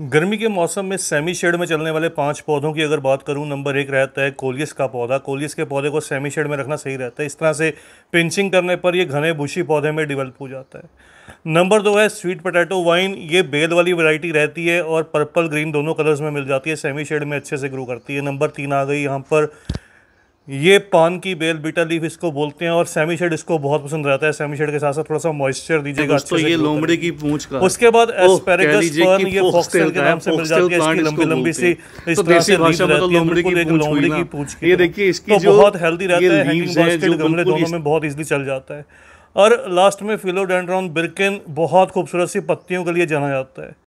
गर्मी के मौसम में सेमी शेड में चलने वाले पांच पौधों की अगर बात करूं नंबर एक रहता है कोलियस का पौधा कोलियस के पौधे को सेमी शेड में रखना सही रहता है इस तरह से पिंचिंग करने पर ये घने भूषी पौधे में डेवलप हो जाता है नंबर दो है स्वीट पोटैटो वाइन ये बेल वाली वैरायटी रहती है और पर्पल ग्रीन दोनों कलर्स में मिल जाती है सेमी शेड में अच्छे से ग्रो करती है नंबर तीन आ गई यहाँ पर ये पान की बेल बिटा लीफ इसको बोलते हैं और सेमी शेड इसको बहुत पसंद रहता है सेमी शेड के साथ साथ थोड़ा सा मॉइस्चर दीजिएगा तो ये लोमड़ी की पूंछ का उसके बाद एस्पेरेगस ये फॉक्सटेल के नाम से मिल जाती है इसकी लंबी लंबी सी इस तो तरह से भाषा में तो लोमड़ी की लोमड़ी की पूंछ ये देखिए इसकी तो जो बहुत हेल्दी रहता है गमले दोनों में बहुत चल जाता है और लास्ट में फिलोडेंड्रॉन बिरकिन बहुत खूबसूरत सी पत्तियों के लिए जाना जाता है